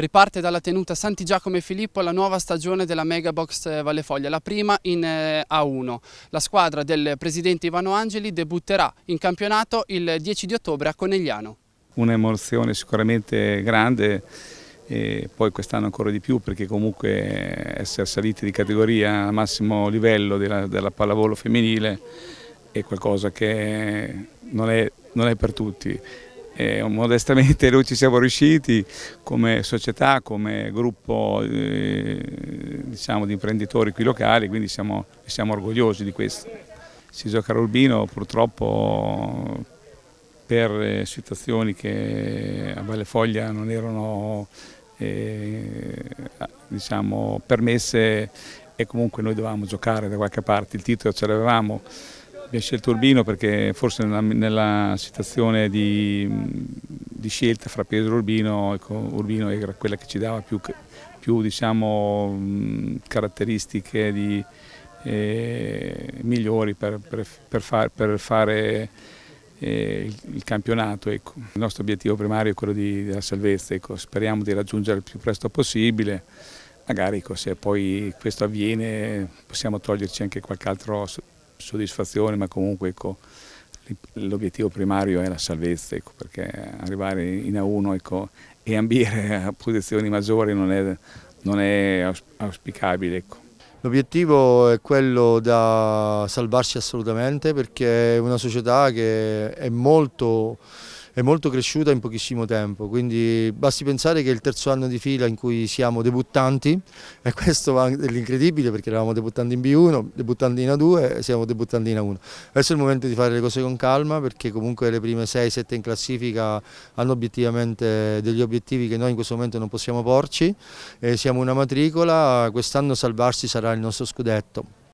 Riparte dalla tenuta Santi Giacomo e Filippo la nuova stagione della Megabox eh, Valle Foglia, la prima in eh, A1. La squadra del presidente Ivano Angeli debutterà in campionato il 10 di ottobre a Conegliano. Un'emozione sicuramente grande e poi quest'anno ancora di più perché comunque eh, essere saliti di categoria al massimo livello della, della pallavolo femminile è qualcosa che non è, non è per tutti. E modestamente noi ci siamo riusciti come società, come gruppo eh, diciamo, di imprenditori qui locali, quindi siamo, siamo orgogliosi di questo. Si gioca a Urbino purtroppo per eh, situazioni che a Foglia non erano eh, diciamo, permesse e comunque noi dovevamo giocare da qualche parte, il titolo ce l'avevamo. Abbiamo scelto Urbino perché forse nella, nella situazione di, di, scelta fra Pietro e Urbino, ecco, Urbino era quella che ci dava più, più diciamo, caratteristiche di, eh, migliori per, per, per, far, per fare eh, il, il, campionato. Ecco. Il nostro obiettivo primario è quello di, della salvezza, ecco. speriamo di raggiungere il più presto possibile magari ecco, se poi questo avviene possiamo toglierci anche qualche altro soddisfazione, ma comunque ecco, l'obiettivo primario è la salvezza, ecco, perché arrivare in A1 ecco, e ambire a posizioni maggiori non è, non è auspicabile. Ecco. L'obiettivo è quello da salvarsi assolutamente perché è una società che è molto è molto cresciuta in pochissimo tempo, quindi basti pensare che è il terzo anno di fila in cui siamo debuttanti e questo è l'incredibile perché eravamo debuttanti in B1, debuttanti in A2 e siamo debuttanti in A1. Adesso è il momento di fare le cose con calma perché comunque le prime 6-7 in classifica hanno obiettivamente degli obiettivi che noi in questo momento non possiamo porci, siamo una matricola, quest'anno salvarsi sarà il nostro scudetto.